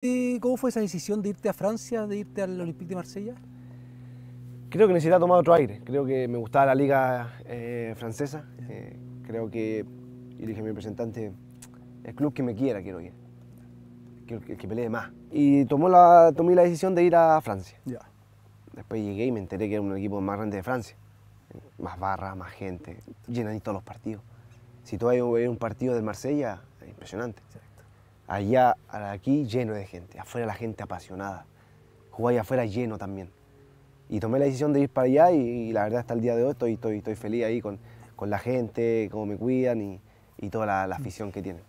¿Y cómo fue esa decisión de irte a Francia, de irte al Olympique de Marsella? Creo que necesitaba tomar otro aire. Creo que me gustaba la liga eh, francesa. Eh, creo que, y dije a mi representante, el club que me quiera quiero ir. El que, pelee más. Y tomó la, tomé la decisión de ir a Francia. Ya. Después llegué y me enteré que era un equipo más grande de Francia. Eh, más barra, más gente. Llenan todos los partidos. Si todavía ver un partido de Marsella, es impresionante allá, aquí lleno de gente, afuera la gente apasionada. Jugar afuera lleno también. Y tomé la decisión de ir para allá y, la verdad hasta el día de hoy estoy, estoy, feliz ahí con, la gente, cómo me cuidan y, toda la, la, mm. afición que tienen.